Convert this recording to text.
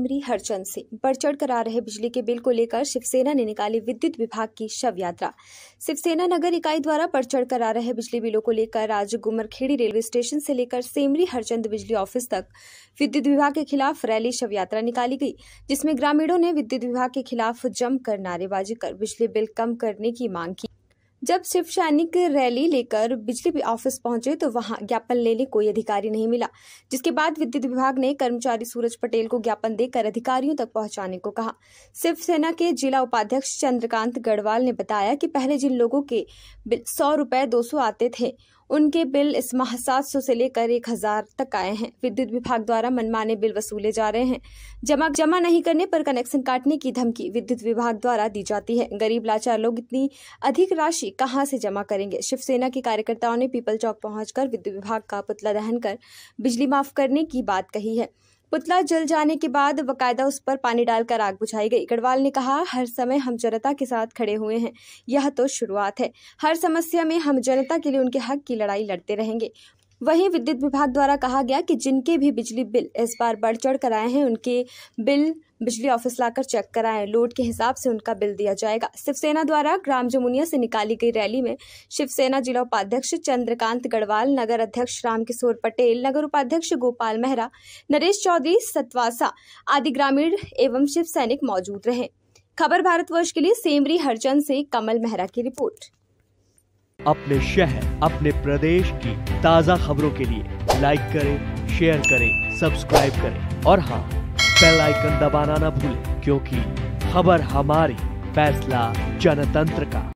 अमरी हरचंद से बढ़ चढ़ कर आ रहे बिजली के बिल को लेकर शिवसेना ने निकाली विद्युत विभाग की शव यात्रा शिवसेना नगर इकाई द्वारा बढ़ चढ़ कर आ रहे बिजली बिलों को लेकर आज गुमरखेड़ी रेलवे स्टेशन से लेकर सेमरी हरचंद बिजली ऑफिस तक विद्युत विभाग के खिलाफ रैली शव यात्रा निकाली गई जिसमें ग्रामीणों ने विद्युत विभाग के खिलाफ जमकर नारेबाजी कर बिजली बिल कम करने की मांग की जब शिव सैनिक रैली लेकर बिजली ऑफिस पहुंचे तो वहां ज्ञापन लेने कोई अधिकारी नहीं मिला जिसके बाद विद्युत विभाग ने कर्मचारी सूरज पटेल को ज्ञापन देकर अधिकारियों तक पहुंचाने को कहा शिवसेना के जिला उपाध्यक्ष चंद्रकांत गढ़वाल ने बताया कि पहले जिन लोगों के सौ रुपए दो सौ आते थे उनके बिल इस माह सात सौ से लेकर एक हजार तक आए हैं विद्युत विभाग द्वारा मनमाने बिल वसूले जा रहे हैं जमा जमा नहीं करने पर कनेक्शन काटने की धमकी विद्युत विभाग द्वारा दी जाती है गरीब लाचार लोग इतनी अधिक राशि कहाँ से जमा करेंगे शिवसेना के कार्यकर्ताओं ने पीपल चौक पहुंचकर विद्युत विभाग का पुतला दहन कर बिजली माफ करने की बात कही है पुतला जल जाने के बाद बकायदा उस पर पानी डालकर आग बुझाई गई गढ़वाल ने कहा हर समय हम जनता के साथ खड़े हुए हैं यह तो शुरुआत है हर समस्या में हम जनता के लिए उनके हक की लड़ाई लड़ते रहेंगे वहीं विद्युत विभाग द्वारा कहा गया कि जिनके भी बिजली बिल इस बार बढ़ चढ़ कर आए हैं उनके बिल बिजली ऑफिस लाकर चेक कराएं लोड के हिसाब से उनका बिल दिया जाएगा शिवसेना द्वारा ग्राम जमुनिया से निकाली गई रैली में शिवसेना जिला उपाध्यक्ष चंद्रकांत गढ़वाल नगर अध्यक्ष राम किशोर पटेल नगर उपाध्यक्ष गोपाल मेहरा नरेश चौधरी सतवासा आदि ग्रामीण एवं शिव सैनिक मौजूद रहे खबर भारतवर्ष के लिए सेमरी हरचंद से कमल मेहरा की रिपोर्ट अपने शहर अपने प्रदेश की ताज़ा खबरों के लिए लाइक करें शेयर करें सब्सक्राइब करें और हाँ बेल आइकन दबाना ना भूलें क्योंकि खबर हमारी फैसला जनतंत्र का